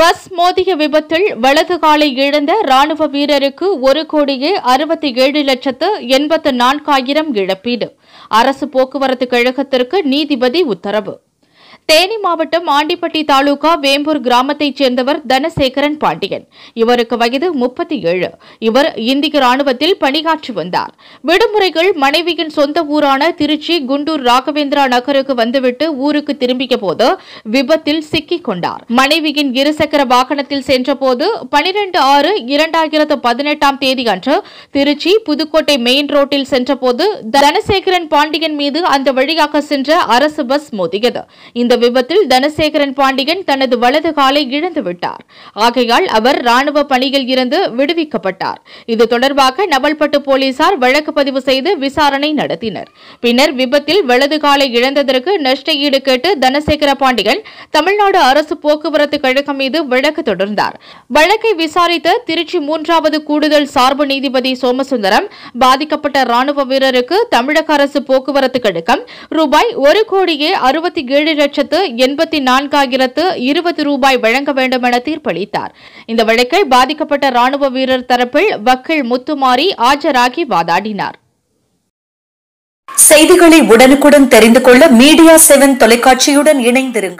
bus மோதிய விபத்தில் வலது காலை இழந்த ராணுவ வீரருக்கு ஒரு கோடியே அறுபத்தி ஏழு லட்சத்து எண்பத்து நான்காயிரம் இழப்பீடு அரசு போக்குவரத்து கழகத்திற்கு நீதிபதி உத்தரவு தேனி மாவட்டம் ஆண்டிப்பட்டி தாலுகா வேம்பூர் கிராமத்தைச் சேர்ந்தவர் தனசேகரன் பாண்டியன் இவருக்கு வயது முப்பத்தி ஏழு இவர் இந்திய ராணுவத்தில் பணியாற்றி வந்தார் விடுமுறைகள் மனைவியின் சொந்த ஊரான திருச்சி குண்டூர் ராகவேந்திரா நகருக்கு வந்துவிட்டு ஊருக்கு திரும்பிய போது விபத்தில் சிக்கிக் கொண்டார் மனைவியின் இருசக்கர வாகனத்தில் சென்றபோது பனிரெண்டு ஆறு இரண்டாயிரத்து பதினெட்டாம் தேதி அன்று திருச்சி புதுக்கோட்டை மெயின் ரோட்டில் சென்றபோது தனசேகரன் பாண்டியன் மீது அந்த வழியாக சென்ற அரசு பஸ் மோதியது இந்த விபத்தில் தனசேகரன் பாண்டியன் தனது வலது காலை இழந்துவிட்டார் ஆகையால் அவர் ராணுவ பணியில் இருந்து விடுவிக்கப்பட்டார் இது தொடர்பாக நவல்பட்டு போலீசார் வழக்கு பதிவு செய்து விசாரணை நடத்தினர் பின்னர் விபத்தில் வலது காலை இழந்ததற்கு நஷ்ட ஈடு கேட்டு தனசேகர பாண்டியன் தமிழ்நாடு அரசு போக்குவரத்து கழகம் மீது வழக்கு தொடர்ந்தார் வழக்கை விசாரித்த திருச்சி மூன்றாவது கூடுதல் சார்பு நீதிபதி சோமசுந்தரம் பாதிக்கப்பட்ட ராணுவ வீரருக்கு தமிழக அரசு போக்குவரத்து கழகம் ரூபாய் ஒரு கோடியே அறுபத்தி ஏழு லட்சம் லட்சத்து எண்பத்தி நான்காயிரத்து இருபது ரூபாய் வழங்க வேண்டும் என தீர்ப்பளித்தார் இந்த வழக்கில் பாதிக்கப்பட்ட ராணுவ வீரர் தரப்பில் வக்கீல் முத்துமாரி ஆஜராகி வாதாடினார் செய்திகளை உடனுக்குடன் தெரிந்து கொள்ள மீடியா செவன் தொலைக்காட்சியுடன் இணைந்திருங்கள்